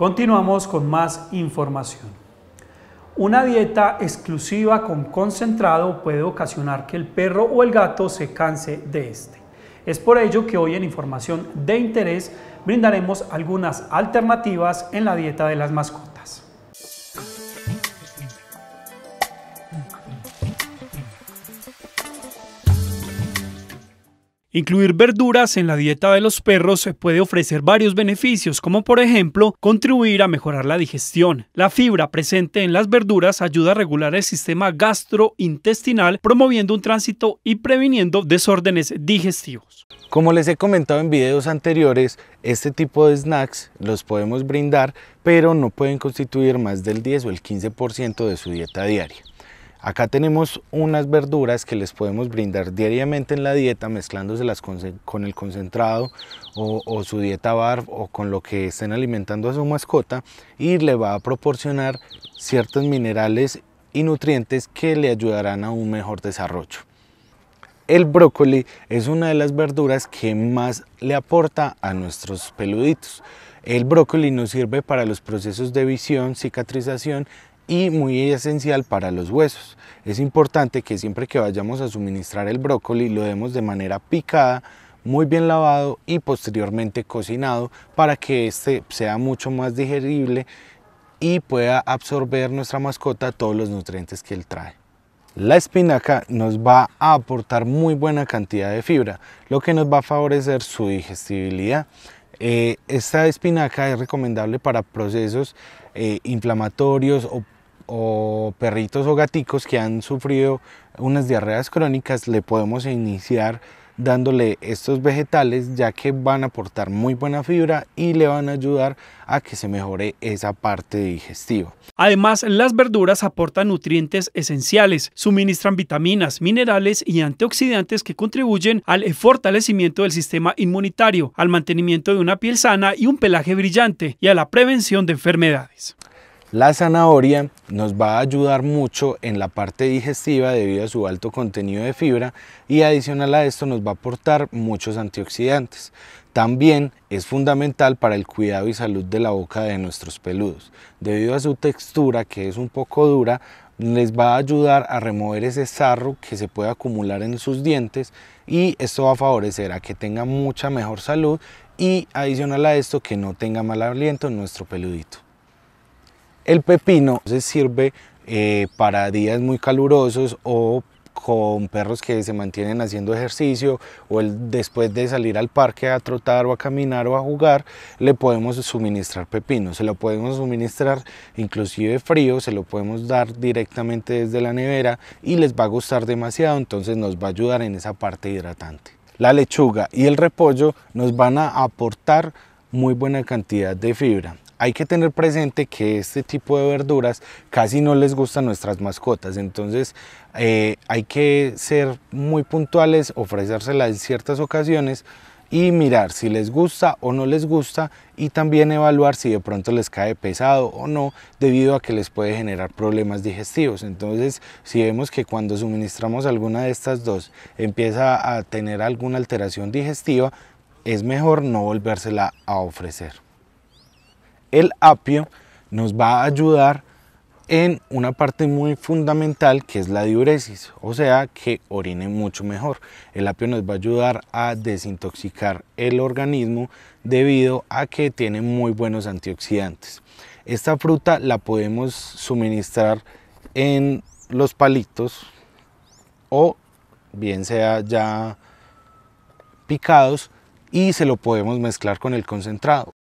Continuamos con más información. Una dieta exclusiva con concentrado puede ocasionar que el perro o el gato se canse de este. Es por ello que hoy en Información de Interés brindaremos algunas alternativas en la dieta de las mascotas. Incluir verduras en la dieta de los perros puede ofrecer varios beneficios, como por ejemplo contribuir a mejorar la digestión. La fibra presente en las verduras ayuda a regular el sistema gastrointestinal, promoviendo un tránsito y previniendo desórdenes digestivos. Como les he comentado en videos anteriores, este tipo de snacks los podemos brindar, pero no pueden constituir más del 10 o el 15% de su dieta diaria. Acá tenemos unas verduras que les podemos brindar diariamente en la dieta mezclándoselas con, el concentrado o, su dieta bar o con lo que estén alimentando a su mascota y le va a proporcionar ciertos minerales y nutrientes que le ayudarán a un mejor desarrollo. El brócoli es una de las verduras que más le aporta a nuestros peluditos. El brócoli nos sirve para los procesos de visión, cicatrización y muy esencial para los huesos. Es importante que siempre que vayamos a suministrar el brócoli lo demos de manera picada, muy bien lavado y posteriormente cocinado para que este sea mucho más digerible y pueda absorber nuestra mascota todos los nutrientes que él trae. La espinaca nos va a aportar muy buena cantidad de fibra, lo que nos va a favorecer su digestibilidad. Eh, esta espinaca es recomendable para procesos eh, inflamatorios o o perritos o gaticos que han sufrido unas diarreas crónicas, le podemos iniciar dándole estos vegetales ya que van a aportar muy buena fibra y le van a ayudar a que se mejore esa parte digestiva. Además, las verduras aportan nutrientes esenciales, suministran vitaminas, minerales y antioxidantes que contribuyen al fortalecimiento del sistema inmunitario, al mantenimiento de una piel sana y un pelaje brillante y a la prevención de enfermedades. La zanahoria nos va a ayudar mucho en la parte digestiva debido a su alto contenido de fibra y adicional a esto nos va a aportar muchos antioxidantes. También es fundamental para el cuidado y salud de la boca de nuestros peludos. Debido a su textura que es un poco dura, les va a ayudar a remover ese sarro que se puede acumular en sus dientes y esto va a favorecer a que tenga mucha mejor salud y adicional a esto que no tenga mal aliento en nuestro peludito. El pepino se sirve eh, para días muy calurosos o con perros que se mantienen haciendo ejercicio o el, después de salir al parque a trotar o a caminar o a jugar, le podemos suministrar pepino. Se lo podemos suministrar inclusive frío, se lo podemos dar directamente desde la nevera y les va a gustar demasiado, entonces nos va a ayudar en esa parte hidratante. La lechuga y el repollo nos van a aportar muy buena cantidad de fibra. Hay que tener presente que este tipo de verduras casi no les gustan nuestras mascotas, entonces eh, hay que ser muy puntuales, ofrecérselas en ciertas ocasiones y mirar si les gusta o no les gusta y también evaluar si de pronto les cae pesado o no debido a que les puede generar problemas digestivos. Entonces, si vemos que cuando suministramos alguna de estas dos empieza a tener alguna alteración digestiva, es mejor no volvérsela a ofrecer. El apio nos va a ayudar en una parte muy fundamental que es la diuresis, o sea que orine mucho mejor. El apio nos va a ayudar a desintoxicar el organismo debido a que tiene muy buenos antioxidantes. Esta fruta la podemos suministrar en los palitos o bien sea ya picados y se lo podemos mezclar con el concentrado.